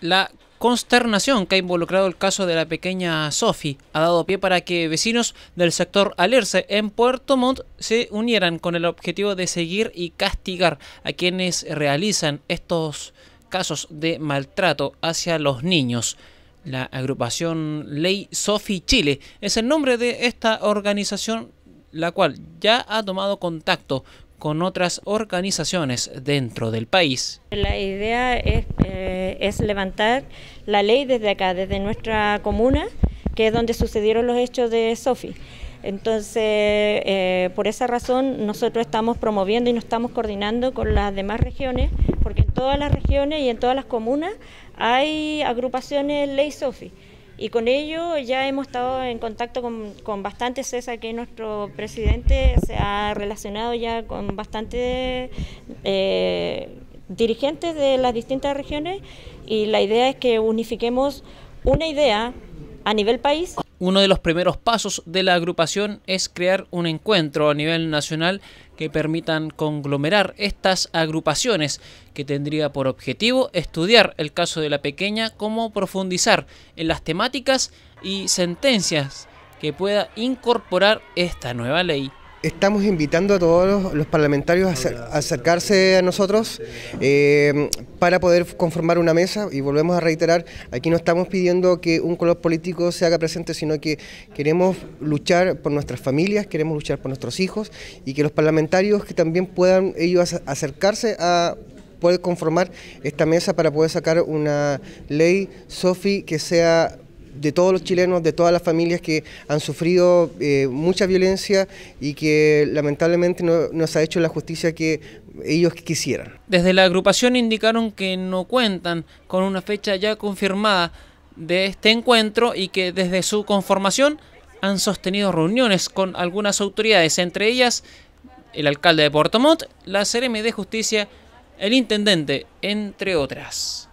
La consternación que ha involucrado el caso de la pequeña Sophie ha dado pie para que vecinos del sector Alerce en Puerto Montt se unieran con el objetivo de seguir y castigar a quienes realizan estos casos de maltrato hacia los niños. La agrupación Ley Sophie Chile es el nombre de esta organización la cual ya ha tomado contacto con otras organizaciones dentro del país. La idea eh, es, levantar la ley desde acá, desde nuestra comuna, que es donde sucedieron los hechos de Sofi. Entonces, eh, por esa razón, nosotros estamos promoviendo y nos estamos coordinando con las demás regiones, porque en todas las regiones y en todas las comunas hay agrupaciones Ley Sofi. Y con ello ya hemos estado en contacto con, bastante César, que nuestro presidente se ha relacionado ya con bastante eh, dirigentes de las distintas regiones y la idea es que unifiquemos una idea a nivel país uno de los primeros pasos de la agrupación es crear un encuentro a nivel nacional que permitan conglomerar estas agrupaciones, que tendría por objetivo estudiar el caso de la pequeña, como profundizar en las temáticas y sentencias que pueda incorporar esta nueva ley estamos invitando a todos los, parlamentarios a, acercarse a nosotros eh, para poder conformar una mesa y volvemos a reiterar, aquí no estamos pidiendo que un color político se haga presente, sino que queremos luchar por nuestras familias, queremos luchar por nuestros hijos y que los parlamentarios que también puedan ellos acercarse a poder conformar esta mesa para poder sacar una ley, Sofi, que sea de todos los chilenos, de todas las familias que han sufrido eh, mucha violencia y que lamentablemente no, no se ha hecho la justicia que ellos quisieran. Desde la agrupación indicaron que no cuentan con una fecha ya confirmada de este encuentro y que desde su conformación han sostenido reuniones con algunas autoridades, entre ellas el alcalde de Puerto Montt, la CRM de Justicia, el intendente, entre otras.